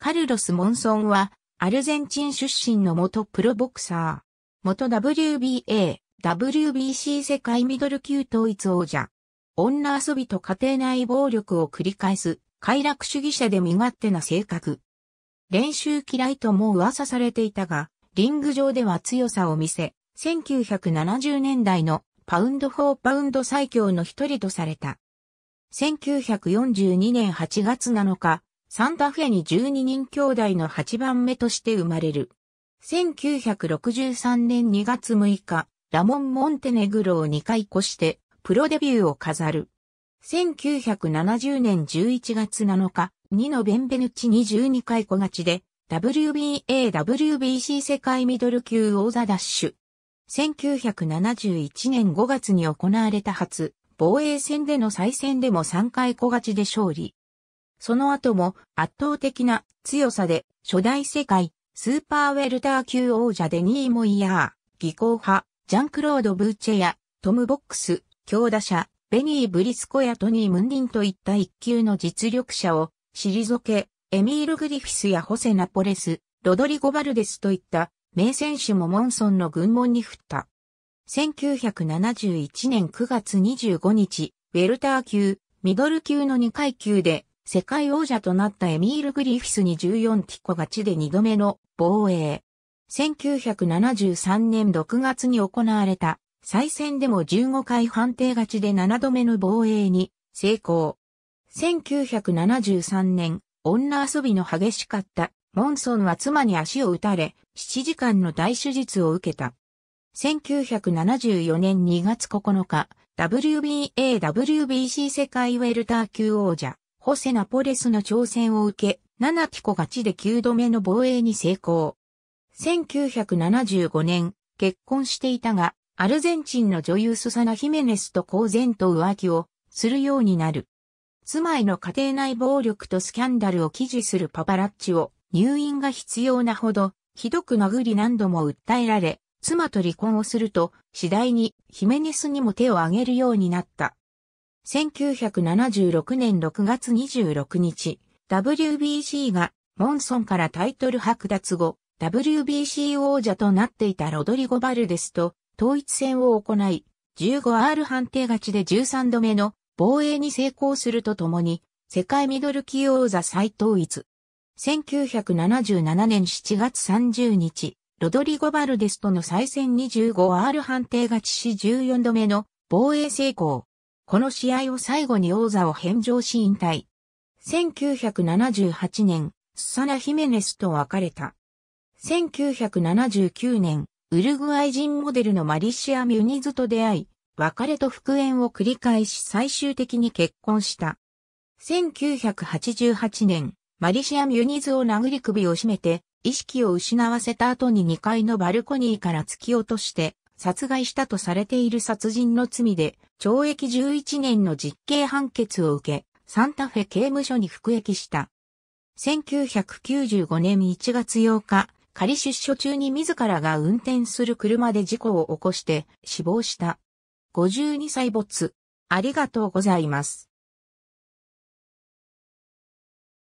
カルロス・モンソンは、アルゼンチン出身の元プロボクサー。元 WBA、WBC 世界ミドル級統一王者。女遊びと家庭内暴力を繰り返す、快楽主義者で身勝手な性格。練習嫌いとも噂されていたが、リング上では強さを見せ、1970年代のパウンド・フォー・パウンド最強の一人とされた。1942年8月7日、サンタフェに12人兄弟の8番目として生まれる。1963年2月6日、ラモン・モンテネグロを2回越してプロデビューを飾る。1970年11月7日、2のベンベヌチチ22回小勝ちで WBA、WBC 世界ミドル級王座ダッシュ。1971年5月に行われた初、防衛戦での再戦でも3回小勝ちで勝利。その後も圧倒的な強さで初代世界スーパーウェルター級王者デニー・モイヤー、技巧派、ジャンクロード・ブーチェや、トム・ボックス、強打者、ベニー・ブリスコやトニー・ムンディンといった一級の実力者を退け、エミール・グリフィスやホセ・ナポレス、ロドリゴ・バルデスといった名選手もモンソンの軍門に振った。1971年9月25日、ウェルター級、ミドル級の2階級で世界王者となったエミール・グリフィスに14ティコ勝ちで2度目の防衛。1973年6月に行われた再戦でも15回判定勝ちで7度目の防衛に成功。1973年、女遊びの激しかったモンソンは妻に足を打たれ、7時間の大手術を受けた。1974年2月9日、WBA、WBC 世界ウェルター級王者、ホセ・ナポレスの挑戦を受け、ナナピコ勝ちで9度目の防衛に成功。1975年、結婚していたが、アルゼンチンの女優スサナ・ヒメネスと公然と浮気をするようになる。妻への家庭内暴力とスキャンダルを記事するパパラッチを入院が必要なほど、ひどく殴り何度も訴えられ、妻と離婚をすると、次第にヒメネスにも手を挙げるようになった。1976年6月26日、WBC がモンソンからタイトル剥奪後、WBC 王者となっていたロドリゴ・バルデスと統一戦を行い、15R 判定勝ちで13度目の防衛に成功するとともに、世界ミドル級王座再統一。1977年7月30日、ロドリゴ・バルデスとの再戦 25R 判定勝ちし14度目の防衛成功。この試合を最後に王座を返上し引退。1978年、スサナ・ヒメネスと別れた。1979年、ウルグアイ人モデルのマリシア・ミュニズと出会い、別れと復縁を繰り返し最終的に結婚した。1988年、マリシア・ミュニズを殴り首を絞めて、意識を失わせた後に2階のバルコニーから突き落として、殺害したとされている殺人の罪で、懲役11年の実刑判決を受け、サンタフェ刑務所に服役した。1995年1月8日、仮出所中に自らが運転する車で事故を起こして死亡した。52歳没。ありがとうございます。